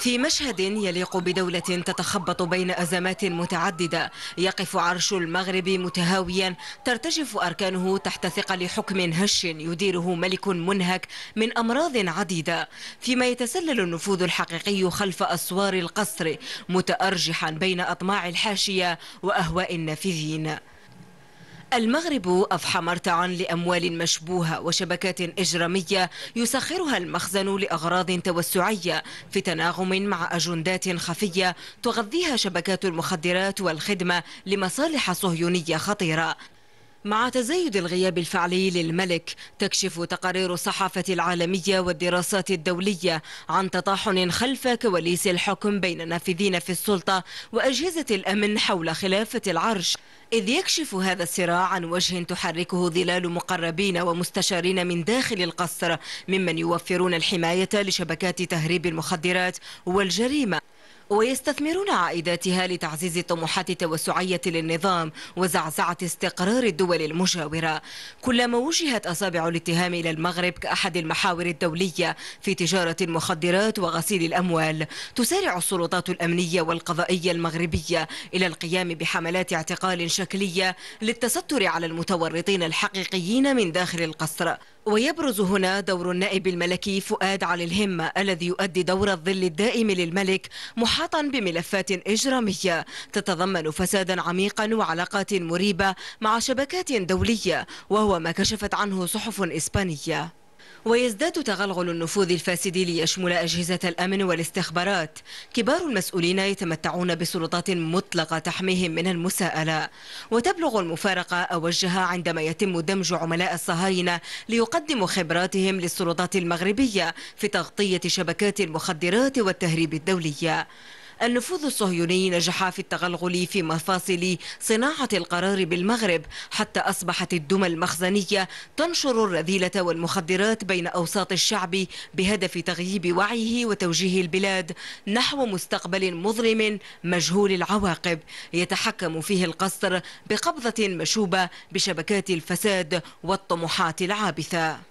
في مشهد يليق بدولة تتخبط بين أزمات متعددة يقف عرش المغرب متهاويا ترتجف أركانه تحت ثقل حكم هش يديره ملك منهك من أمراض عديدة فيما يتسلل النفوذ الحقيقي خلف أسوار القصر متأرجحا بين أطماع الحاشية وأهواء النافذين المغرب أضحى مرتعا لأموال مشبوهة وشبكات إجرامية يسخرها المخزن لأغراض توسعية في تناغم مع أجندات خفية تغذيها شبكات المخدرات والخدمة لمصالح صهيونية خطيرة مع تزايد الغياب الفعلي للملك تكشف تقارير الصحافة العالمية والدراسات الدولية عن تطاحن خلف كواليس الحكم بين نافذين في السلطة وأجهزة الأمن حول خلافة العرش إذ يكشف هذا الصراع عن وجه تحركه ظلال مقربين ومستشارين من داخل القصر ممن يوفرون الحماية لشبكات تهريب المخدرات والجريمة ويستثمرون عائداتها لتعزيز الطموحات التوسعية للنظام وزعزعة استقرار الدول المجاورة كلما وجهت أصابع الاتهام إلى المغرب كأحد المحاور الدولية في تجارة المخدرات وغسيل الأموال تسارع السلطات الأمنية والقضائية المغربية إلى القيام بحملات اعتقال شكلية للتستر على المتورطين الحقيقيين من داخل القصر ويبرز هنا دور النائب الملكي فؤاد علي الهمة الذي يؤدي دور الظل الدائم للملك محاطا بملفات إجرامية تتضمن فسادا عميقا وعلاقات مريبة مع شبكات دولية وهو ما كشفت عنه صحف إسبانية ويزداد تغلغل النفوذ الفاسد ليشمل أجهزة الأمن والاستخبارات كبار المسؤولين يتمتعون بسلطات مطلقة تحميهم من المساءلة وتبلغ المفارقة أوجها عندما يتم دمج عملاء الصهاينة ليقدموا خبراتهم للسلطات المغربية في تغطية شبكات المخدرات والتهريب الدولية النفوذ الصهيوني نجح في التغلغل في مفاصل صناعة القرار بالمغرب حتى أصبحت الدمى المخزنية تنشر الرذيلة والمخدرات بين أوساط الشعب بهدف تغييب وعيه وتوجيه البلاد نحو مستقبل مظلم مجهول العواقب يتحكم فيه القصر بقبضة مشوبة بشبكات الفساد والطموحات العابثة